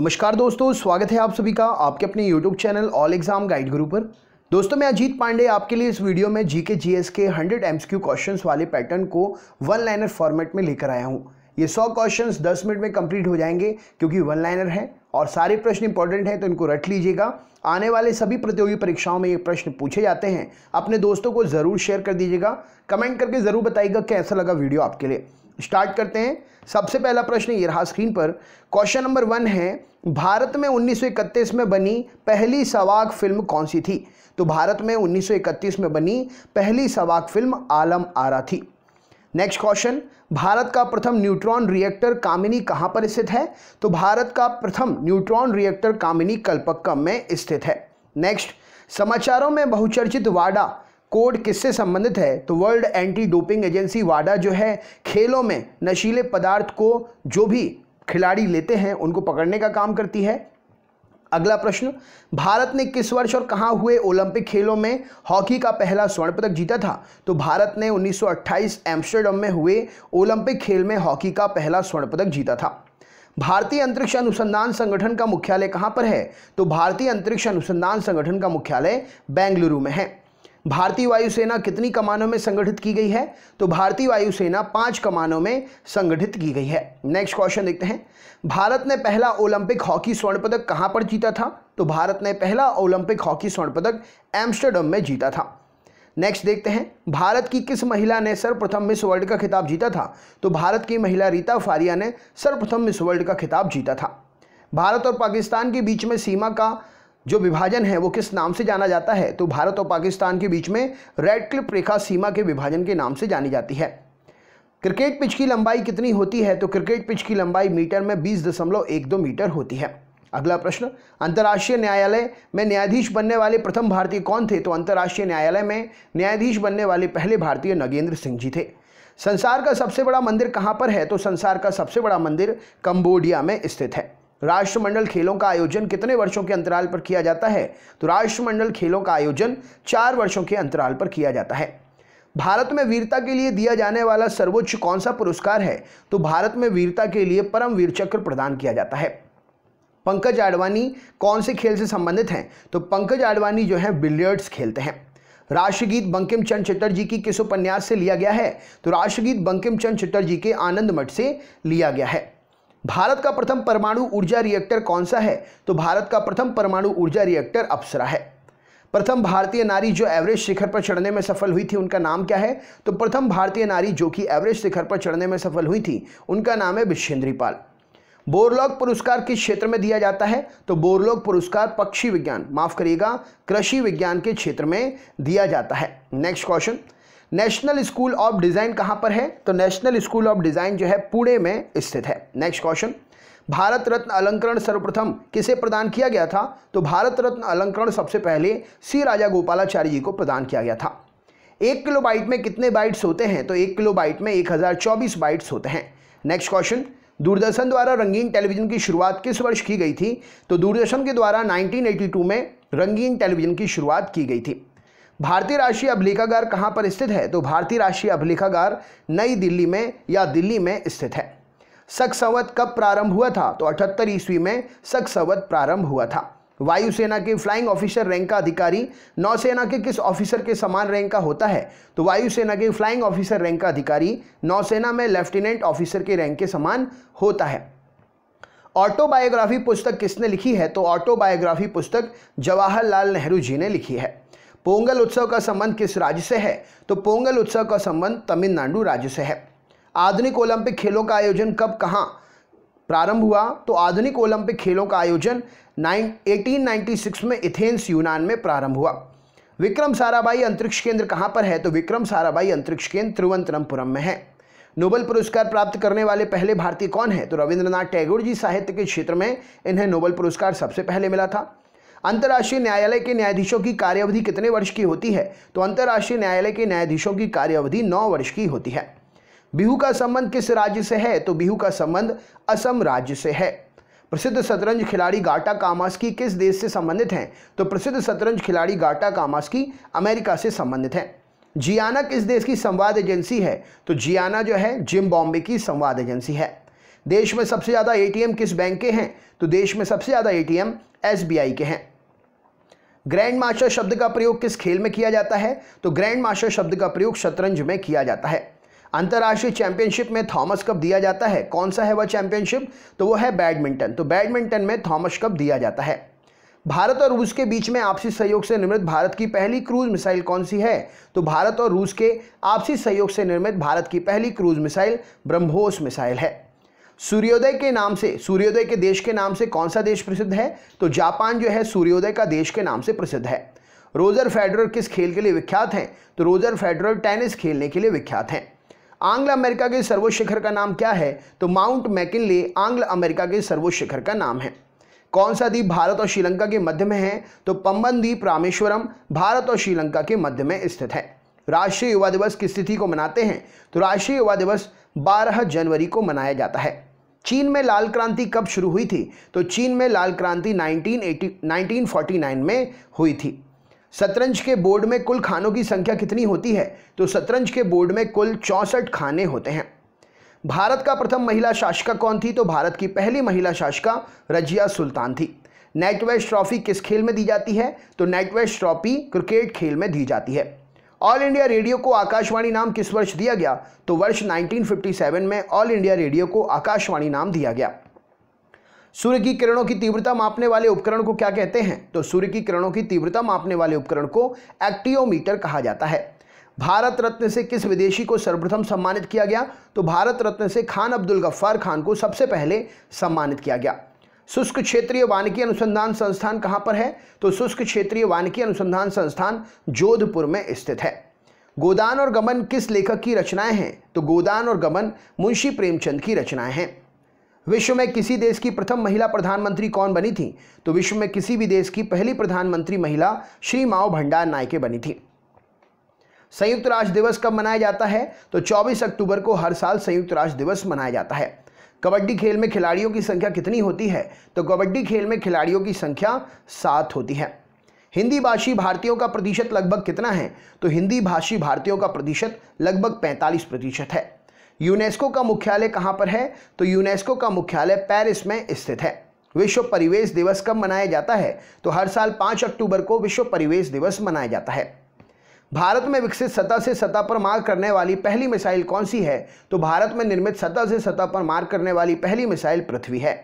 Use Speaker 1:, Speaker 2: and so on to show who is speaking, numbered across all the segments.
Speaker 1: नमस्कार दोस्तों स्वागत है आप सभी का आपके अपने YouTube channel all exam guide Guru पर दोस्तों मैं अजीत पांडे आपके लिए इस वीडियो में जीके जीएस के 100 एमसीक्यू क्वेश्चंस वाले पैटर्न को वन लाइनर फॉर्मेट में लेकर आया हूँ ये सौ क्वेश्चन दस मिनट में कंप्लीट हो जाएंगे क्योंकि वन लाइनर हैं और सारे प्रश्न इंपॉर्टेंट हैं तो इनको रट लीजिएगा आने वाले सभी प्रतियोगी परीक्षाओं में ये प्रश्न पूछे जाते हैं अपने दोस्तों को ज़रूर शेयर कर दीजिएगा कमेंट करके ज़रूर बताइएगा कैसा लगा वीडियो आपके लिए स्टार्ट करते हैं सबसे पहला प्रश्न ये रहा स्क्रीन पर क्वेश्चन नंबर वन है भारत में उन्नीस में बनी पहली सवाक फिल्म कौन सी थी तो भारत में उन्नीस में बनी पहली सवाक फिल्म आलम आरा थी नेक्स्ट क्वेश्चन भारत का प्रथम न्यूट्रॉन रिएक्टर कामिनी कहाँ पर स्थित है तो भारत का प्रथम न्यूट्रॉन रिएक्टर कामिनी कल्पक्कम में स्थित है नेक्स्ट समाचारों में बहुचर्चित वाडा कोड किससे संबंधित है तो वर्ल्ड एंटी डोपिंग एजेंसी वाडा जो है खेलों में नशीले पदार्थ को जो भी खिलाड़ी लेते हैं उनको पकड़ने का काम करती है अगला प्रश्न भारत ने किस वर्ष और कहाँ हुए ओलंपिक खेलों में हॉकी का पहला स्वर्ण पदक जीता था तो भारत ने 1928 एम्स्टर्डम में हुए ओलंपिक खेल में हॉकी का पहला स्वर्ण पदक जीता था भारतीय अंतरिक्ष अनुसंधान संगठन का मुख्यालय कहाँ पर है तो भारतीय अंतरिक्ष अनुसंधान संगठन का मुख्यालय बेंगलुरु में है भारतीय वायुसेना कितनी कमानों में संगठित की गई है तो भारतीय वायुसेना पांच कमानों में संगठित की गई है नेक्स्ट क्वेश्चन देखते हैं भारत ने पहला ओलंपिक हॉकी स्वर्ण पदक कहां पर जीता था तो भारत ने पहला ओलंपिक हॉकी स्वर्ण पदक एम्स्टर्डम में जीता था नेक्स्ट देखते हैं भारत की किस महिला ने सर्वप्रथम मिस वर्ल्ड का खिताब जीता था तो भारत की महिला रीता फारिया ने सर्वप्रथम मिस वर्ल्ड का खिताब जीता था भारत और पाकिस्तान के बीच में सीमा का जो विभाजन है वो किस नाम से जाना जाता है तो भारत और पाकिस्तान के बीच में रेड क्लिप रेखा सीमा के विभाजन के नाम से जानी जाती है क्रिकेट पिच की लंबाई कितनी होती है तो क्रिकेट पिच की लंबाई मीटर में बीस दशमलव एक दो मीटर होती है अगला प्रश्न अंतर्राष्ट्रीय न्यायालय में न्यायाधीश बनने वाले प्रथम भारतीय कौन थे तो अंतर्राष्ट्रीय न्यायालय में न्यायाधीश बनने वाले पहले भारतीय नगेंद्र सिंह जी थे संसार का सबसे बड़ा मंदिर कहाँ पर है तो संसार का सबसे बड़ा मंदिर कंबोडिया में स्थित है राष्ट्रमंडल खेलों का आयोजन कितने वर्षों के अंतराल पर किया जाता है तो राष्ट्रमंडल खेलों का आयोजन चार वर्षों के अंतराल पर किया जाता है भारत में वीरता के लिए दिया जाने वाला सर्वोच्च कौन सा पुरस्कार है तो भारत में वीरता के लिए परम वीर चक्र प्रदान किया जाता है पंकज आडवाणी कौन से खेल से संबंधित हैं तो पंकज आडवाणी जो है बिलियर्ड्स खेलते हैं राष्ट्रगीत बंकिम चंद चटर्जी की किस उपन्यास से लिया गया है तो राष्ट्रगीत बंकिम चंद चटर्जी के आनंद मठ से लिया गया है भारत का प्रथम परमाणु ऊर्जा रिएक्टर कौन सा है तो भारत का प्रथम परमाणु ऊर्जा रिएक्टर अप्सरा है प्रथम भारतीय नारी जो एवरेस्ट शिखर पर चढ़ने में सफल हुई थी उनका नाम क्या है तो प्रथम भारतीय नारी जो कि एवरेस्ट शिखर पर चढ़ने में सफल हुई थी उनका नाम है विश्वेंद्री पाल बोरलॉग पुरस्कार किस क्षेत्र में दिया जाता है तो बोरलॉग पुरस्कार पक्षी विज्ञान माफ करिएगा कृषि विज्ञान के क्षेत्र में दिया जाता है next question national school of design कहाँ पर है तो नेशनल स्कूल ऑफ डिज़ाइन जो है पुणे में स्थित है नेक्स्ट क्वेश्चन भारत रत्न अलंकरण सर्वप्रथम किसे प्रदान किया गया था तो भारत रत्न अलंकरण सबसे पहले सी राजा गोपालाचार्य जी को प्रदान किया गया था एक किलो बाइट में कितने बाइट्स होते हैं तो एक किलो बाइट में एक हज़ार चौबीस बाइट्स होते हैं नेक्स्ट क्वेश्चन दूरदर्शन द्वारा रंगीन टेलीविजन की शुरुआत किस वर्ष की गई थी तो दूरदर्शन के द्वारा नाइनटीन में रंगीन टेलीविजन की शुरुआत की गई थी भारतीय राष्ट्रीय अभिलेखागार कहाँ पर स्थित है तो भारतीय राष्ट्रीय अभिलेखागार नई दिल्ली में या दिल्ली में स्थित है सक्सवत कब प्रारंभ हुआ था तो अठहत्तर ईस्वी में संवत प्रारंभ हुआ था वायुसेना के फ्लाइंग ऑफिसर रैंक का अधिकारी नौसेना के किस ऑफिसर के समान रैंक का होता है तो वायुसेना के फ्लाइंग ऑफिसर रैंक का अधिकारी नौसेना में लेफ्टिनेंट ऑफिसर के रैंक के समान होता है ऑटोबायोग्राफी पुस्तक किसने लिखी है तो ऑटोबायोग्राफी पुस्तक जवाहरलाल नेहरू जी ने लिखी है पोंगल उत्सव का संबंध किस राज्य से है तो पोंगल उत्सव का संबंध तमिलनाडु राज्य से है आधुनिक ओलंपिक खेलों का आयोजन कब कहाँ प्रारंभ हुआ तो आधुनिक ओलंपिक खेलों का आयोजन नाइन 1896 में इथेंस यूनान में प्रारंभ हुआ विक्रम साराभाई अंतरिक्ष केंद्र कहाँ पर है तो विक्रम साराभाई अंतरिक्ष केंद्र तिरुवनंतपुरम में है नोबल पुरस्कार प्राप्त करने वाले पहले भारतीय कौन है तो रविंद्रनाथ टैगोर जी साहित्य के क्षेत्र में इन्हें नोबल पुरस्कार सबसे पहले मिला था अंतर्राष्ट्रीय न्यायालय के न्यायाधीशों की कार्यावधि कितने वर्ष की होती है तो अंतर्राष्ट्रीय न्यायालय के न्यायाधीशों की कार्यावधि नौ वर्ष की होती है बिहू का संबंध किस राज्य से है तो बिहू का संबंध असम राज्य से है प्रसिद्ध शतरंज खिलाड़ी गाटा कामास्की किस देश से संबंधित हैं तो प्रसिद्ध शतरंज खिलाड़ी गाटा कामास्की अमेरिका से संबंधित हैं जियाना किस देश की संवाद एजेंसी है तो जियाना जो है बॉम्बे की संवाद एजेंसी है देश में सबसे ज़्यादा ए किस बैंक के हैं तो देश में सबसे ज़्यादा ए टी के हैं ग्रैंड मास्टर शब्द का प्रयोग किस खेल में किया जाता है तो ग्रैंड मास्टर शब्द का प्रयोग शतरंज में किया जाता है अंतर्राष्ट्रीय चैंपियनशिप में थॉमस कप दिया जाता है कौन सा है वह चैंपियनशिप तो वो है बैडमिंटन तो बैडमिंटन में थॉमस कप दिया जाता है भारत और रूस के बीच में आपसी सहयोग से निर्मित भारत की पहली क्रूज मिसाइल कौन सी है तो भारत और रूस के आपसी सहयोग से निर्मित भारत की पहली क्रूज मिसाइल ब्रह्मोस मिसाइल है सूर्योदय के नाम से सूर्योदय के देश के नाम से कौन सा देश प्रसिद्ध है तो जापान जो है सूर्योदय का देश के नाम से प्रसिद्ध है रोजर फेडरर किस खेल के लिए विख्यात हैं तो रोजर फेडरर टेनिस खेलने के लिए विख्यात हैं आंग्ल अमेरिका के सर्वोच्च शिखर का नाम क्या है तो माउंट मैकिनले आंग्ल अमेरिका के सर्वोच्च शिखर का नाम है कौन सा द्वीप भारत और श्रीलंका के मध्य में है तो पम्बन द्वीप रामेश्वरम भारत और श्रीलंका के मध्य में स्थित है राष्ट्रीय युवा दिवस किस तिथि को मनाते हैं तो राष्ट्रीय युवा दिवस 12 जनवरी को मनाया जाता है चीन में लाल क्रांति कब शुरू हुई थी तो चीन में लाल क्रांति 1980 1949 में हुई थी शतरंज के बोर्ड में कुल खानों की संख्या कितनी होती है तो शतरंज के बोर्ड में कुल चौंसठ खाने होते हैं भारत का प्रथम महिला शासिका कौन थी तो भारत की पहली महिला शासिका रजिया सुल्तान थी नेटवेस्ट ट्रॉफी किस खेल में दी जाती है तो नेटवेस्ट ट्रॉफी क्रिकेट खेल में दी जाती है ऑल इंडिया रेडियो को आकाशवाणी नाम किस वर्ष दिया गया तो वर्ष 1957 में ऑल इंडिया रेडियो को आकाशवाणी नाम दिया गया सूर्य की किरणों की तीव्रता मापने वाले उपकरण को क्या कहते हैं तो सूर्य की किरणों की तीव्रता मापने वाले उपकरण को एक्टियोमीटर कहा जाता है भारत रत्न से किस विदेशी को सर्वप्रथम सम्मानित किया गया तो भारत रत्न से खान अब्दुल गफ्फार खान को सबसे पहले सम्मानित किया गया शुष्क क्षेत्रीय वानिकी अनुसंधान संस्थान कहाँ पर है तो शुष्क क्षेत्रीय वानिकी अनुसंधान संस्थान जोधपुर में स्थित है गोदान और गमन किस लेखक की रचनाएं हैं तो गोदान और गमन मुंशी प्रेमचंद की रचनाएं हैं विश्व में किसी देश की प्रथम महिला प्रधानमंत्री कौन बनी थी तो विश्व में किसी भी देश की पहली प्रधानमंत्री महिला श्री माओ भंडार नायके बनी थी संयुक्त राष्ट्र दिवस कब मनाया जाता है तो 24 अक्टूबर को हर साल संयुक्त राष्ट्र दिवस मनाया जाता है कबड्डी खेल में खिलाड़ियों की संख्या कितनी होती है तो कबड्डी खेल में खिलाड़ियों की संख्या सात होती है हिंदी भाषी भारतीयों का प्रतिशत लगभग कितना है तो हिंदी भाषी भारतीयों का प्रतिशत लगभग 45 प्रतिशत है यूनेस्को का मुख्यालय कहाँ पर है तो यूनेस्को का मुख्यालय पेरिस में स्थित है विश्व परिवेश दिवस कब मनाया जाता है तो हर साल पाँच अक्टूबर को विश्व परिवेश दिवस मनाया जाता है भारत में विकसित सतह से सतह पर मार करने वाली पहली मिसाइल कौन सी है तो भारत में निर्मित सतह से सतह पर मार करने वाली पहली मिसाइल पृथ्वी है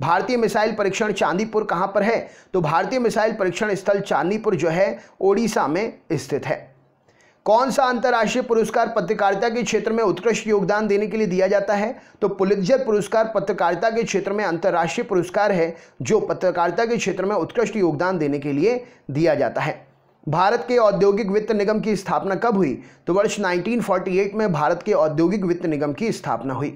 Speaker 1: भारतीय मिसाइल परीक्षण चांदीपुर कहाँ पर है तो भारतीय मिसाइल परीक्षण स्थल चांदीपुर जो है ओडिशा में स्थित है कौन सा अंतर्राष्ट्रीय पुरस्कार पत्रकारिता के क्षेत्र में उत्कृष्ट योगदान देने के लिए दिया जाता है तो पुलित्जर पुरस्कार पत्रकारिता के क्षेत्र में अंतर्राष्ट्रीय पुरस्कार है जो पत्रकारिता के क्षेत्र में उत्कृष्ट योगदान देने के लिए दिया जाता है भारत के औद्योगिक वित्त निगम की स्थापना कब हुई तो वर्ष 1948 में भारत के औद्योगिक वित्त निगम की स्थापना हुई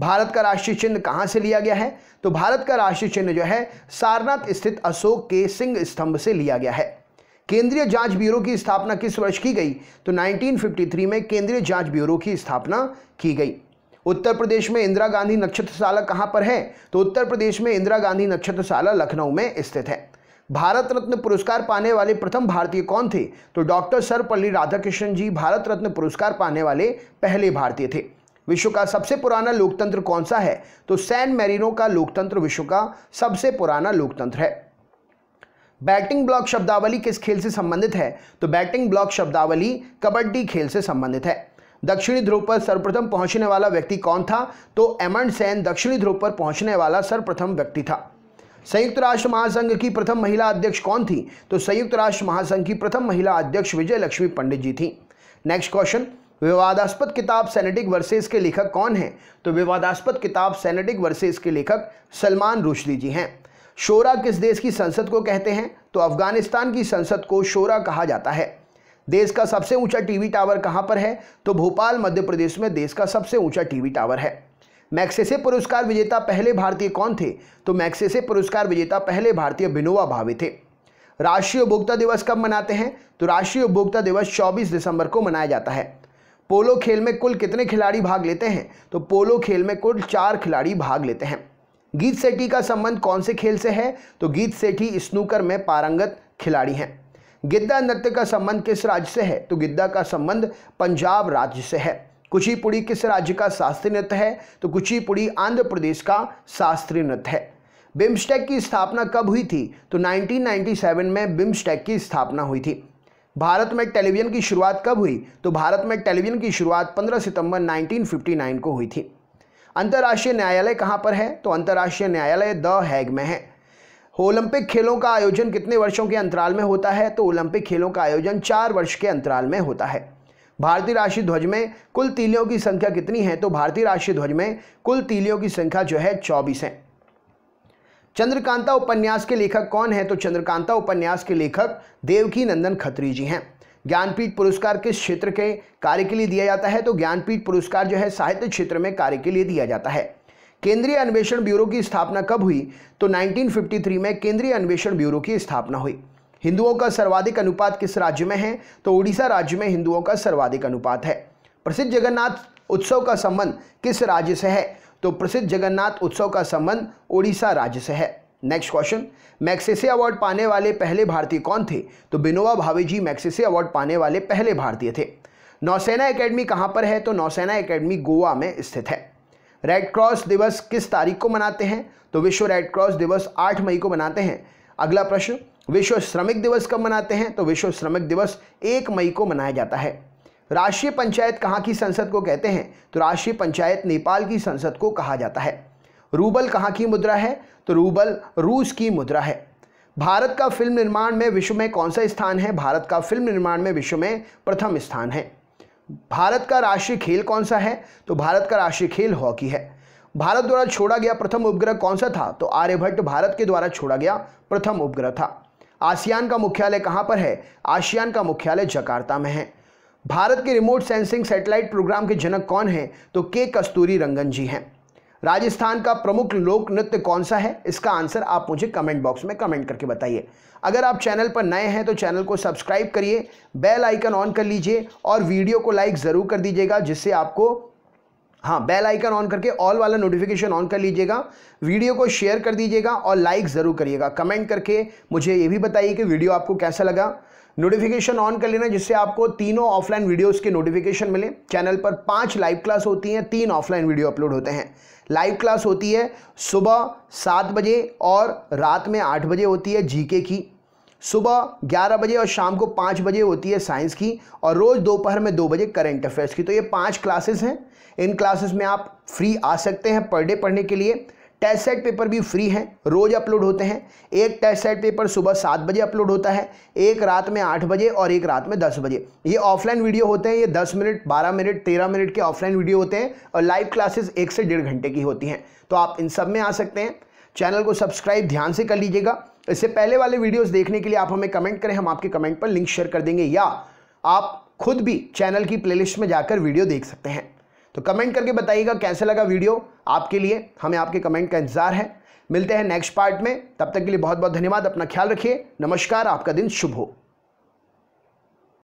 Speaker 1: भारत का राष्ट्रीय चिन्ह कहाँ से लिया गया है तो भारत का राष्ट्रीय चिन्ह जो है सारनाथ स्थित अशोक के सिंह स्तंभ से लिया गया है केंद्रीय जांच ब्यूरो की स्थापना किस वर्ष की गई तो 1953 में केंद्रीय जांच ब्यूरो की स्थापना की गई उत्तर प्रदेश में इंदिरा गांधी नक्षत्रशाला कहाँ पर है तो उत्तर प्रदेश में इंदिरा गांधी नक्षत्रशाला लखनऊ में स्थित है भारत रत्न पुरस्कार पाने वाले प्रथम भारतीय कौन थे तो डॉक्टर सर्वपल्ली राधाकृष्णन जी भारत रत्न पुरस्कार पाने वाले पहले भारतीय थे विश्व का सबसे पुराना लोकतंत्र कौन सा है तो सैन मैरिनो का लोकतंत्र विश्व का सबसे पुराना लोकतंत्र है बैटिंग ब्लॉक शब्दावली किस खेल से संबंधित है तो बैटिंग ब्लॉक शब्दावली कबड्डी खेल से संबंधित है दक्षिणी ध्रुव पर सर्वप्रथम पहुंचने वाला व्यक्ति कौन था तो एमंड सैन दक्षिणी ध्रुव पर पहुंचने वाला सर्वप्रथम व्यक्ति था संयुक्त राष्ट्र महासंघ की प्रथम महिला अध्यक्ष कौन थी तो संयुक्त राष्ट्र महासंघ की प्रथम महिला अध्यक्ष विजय लक्ष्मी पंडित जी थी नेक्स्ट क्वेश्चन विवादास्पद किताब सेनेटिक वर्सेस के लेखक कौन हैं तो विवादास्पद किताब सेनेटिक वर्सेस के लेखक सलमान रुशदी जी हैं शोरा किस देश की संसद को कहते हैं तो अफगानिस्तान की संसद को शोरा कहा जाता है देश का सबसे ऊंचा टीवी टावर कहां पर है तो भोपाल मध्य प्रदेश में देश का सबसे ऊंचा टीवी टावर है मैक्सेसे पुरस्कार विजेता पहले भारतीय कौन थे तो मैक्सेसे पुरस्कार विजेता पहले भारतीय बिनोवा भावे थे राष्ट्रीय उपभोक्ता दिवस कब मनाते हैं तो राष्ट्रीय उपभोक्ता दिवस 24 दिसंबर को मनाया जाता है पोलो खेल में कुल कितने खिलाड़ी भाग लेते हैं तो पोलो खेल में कुल चार खिलाड़ी भाग लेते हैं गीत सेठी का संबंध कौन से खेल से है तो गीत सेठी स्नूकर में पारंगत खिलाड़ी हैं गिद्दा नृत्य का संबंध किस राज्य से है तो गिद्दा का संबंध पंजाब राज्य से है कुचिपुड़ी किस राज्य का शास्त्रीय नृत्य है तो कुचिपुड़ी आंध्र प्रदेश का शास्त्रीय नृत्य है बिम्स्टेक की स्थापना कब हुई थी तो 1997 में बिम्स्टेक की स्थापना हुई थी भारत में टेलीविजन की शुरुआत कब हुई तो भारत में टेलीविजन की शुरुआत 15 सितंबर 1959 को हुई थी अंतर्राष्ट्रीय न्यायालय कहाँ पर है तो अंतर्राष्ट्रीय न्यायालय द हैग में है ओलंपिक खेलों का आयोजन कितने वर्षों के अंतराल में होता है तो ओलंपिक खेलों का आयोजन चार वर्ष के अंतराल में होता है भारतीय राष्ट्रीय ध्वज में कुल तीलियों की संख्या कितनी है तो भारतीय राष्ट्रीय ध्वज में कुल तीलियों की संख्या जो है चौबीस है चंद्रकांता उपन्यास के लेखक कौन है तो चंद्रकांता उपन्यास के लेखक देवकी नंदन खत्री जी हैं ज्ञानपीठ पुरस्कार किस क्षेत्र के कार्य के लिए दिया जाता है तो ज्ञानपीठ पुरस्कार जो है साहित्य क्षेत्र में कार्य के लिए दिया जाता है केंद्रीय अन्वेषण ब्यूरो की स्थापना कब हुई तो 1953 में केंद्रीय अन्वेषण ब्यूरो की स्थापना हुई हिंदुओं का सर्वाधिक अनुपात किस राज्य में है तो उड़ीसा राज्य में हिंदुओं का सर्वाधिक अनुपात है प्रसिद्ध जगन्नाथ उत्सव का संबंध किस राज्य से है तो प्रसिद्ध जगन्नाथ उत्सव का संबंध उड़ीसा राज्य से है नेक्स्ट क्वेश्चन मैक्सेसे अवार्ड पाने वाले पहले भारतीय कौन थे तो बिनोवा भावे जी मैक्सेसे अवार्ड पाने वाले पहले भारतीय थे नौसेना एकेडमी कहाँ पर है तो नौसेना एकेडमी गोवा में स्थित है रेड क्रॉस दिवस किस तारीख को मनाते हैं तो विश्व रेड क्रॉस दिवस 8 मई को मनाते हैं अगला प्रश्न विश्व श्रमिक दिवस कब मनाते हैं तो विश्व श्रमिक दिवस एक मई को मनाया जाता है राष्ट्रीय पंचायत कहाँ की संसद को कहते हैं तो राष्ट्रीय पंचायत नेपाल की संसद को कहा जाता है रूबल कहाँ की मुद्रा है तो रूबल रूस की मुद्रा है भारत का फिल्म निर्माण में विश्व में कौन सा स्थान है भारत का फिल्म निर्माण में विश्व में प्रथम स्थान है भारत का राष्ट्रीय खेल कौन सा है तो भारत का राष्ट्रीय खेल हॉकी है भारत द्वारा छोड़ा गया प्रथम उपग्रह कौन सा था तो आर्यभट्ट भारत के द्वारा छोड़ा गया प्रथम उपग्रह था आसियान का मुख्यालय कहाँ पर है आसियान का मुख्यालय जकार्ता में है भारत के रिमोट सेंसिंग सैटेलाइट प्रोग्राम के जनक कौन हैं तो के कस्तूरी रंगन जी हैं राजस्थान का प्रमुख लोक नृत्य कौन सा है इसका आंसर आप मुझे कमेंट बॉक्स में कमेंट करके बताइए अगर आप चैनल पर नए हैं तो चैनल को सब्सक्राइब करिए बेल आइकन ऑन कर लीजिए और वीडियो को लाइक ज़रूर कर दीजिएगा जिससे आपको हाँ बेल आइकन ऑन करके ऑल वाला नोटिफिकेशन ऑन कर लीजिएगा वीडियो को शेयर कर दीजिएगा और लाइक ज़रूर करिएगा कमेंट करके मुझे ये भी बताइए कि वीडियो आपको कैसा लगा नोटिफिकेशन ऑन कर लेना जिससे आपको तीनों ऑफलाइन वीडियोस के नोटिफिकेशन मिले चैनल पर पांच लाइव क्लास होती हैं तीन ऑफलाइन वीडियो अपलोड होते हैं लाइव क्लास होती है सुबह सात बजे और रात में आठ बजे होती है जीके की सुबह 11 बजे और शाम को 5 बजे होती है साइंस की और रोज़ दोपहर में 2 बजे करेंट अफेयर्स की तो ये पांच क्लासेस हैं इन क्लासेस में आप फ्री आ सकते हैं पर डे पढ़ने के लिए टेस्ट सेट पेपर भी फ्री हैं रोज़ अपलोड होते हैं एक टेस्ट सेट पेपर सुबह सात बजे अपलोड होता है एक रात में आठ बजे और एक रात में दस बजे ये ऑफलाइन वीडियो होते हैं ये दस मिनट बारह मिनट तेरह मिनट के ऑफलाइन वीडियो होते हैं और लाइव क्लासेस एक से डेढ़ घंटे की होती हैं तो आप इन सब में आ सकते हैं चैनल को सब्सक्राइब ध्यान से कर लीजिएगा इससे पहले वाले वीडियोस देखने के लिए आप हमें कमेंट करें हम आपके कमेंट पर लिंक शेयर कर देंगे या आप खुद भी चैनल की प्लेलिस्ट में जाकर वीडियो देख सकते हैं तो कमेंट करके बताइएगा कैसे लगा वीडियो आपके लिए हमें आपके कमेंट का इंतज़ार है मिलते हैं नेक्स्ट पार्ट में तब तक के लिए बहुत बहुत धन्यवाद अपना ख्याल रखिए नमस्कार आपका दिन शुभ हो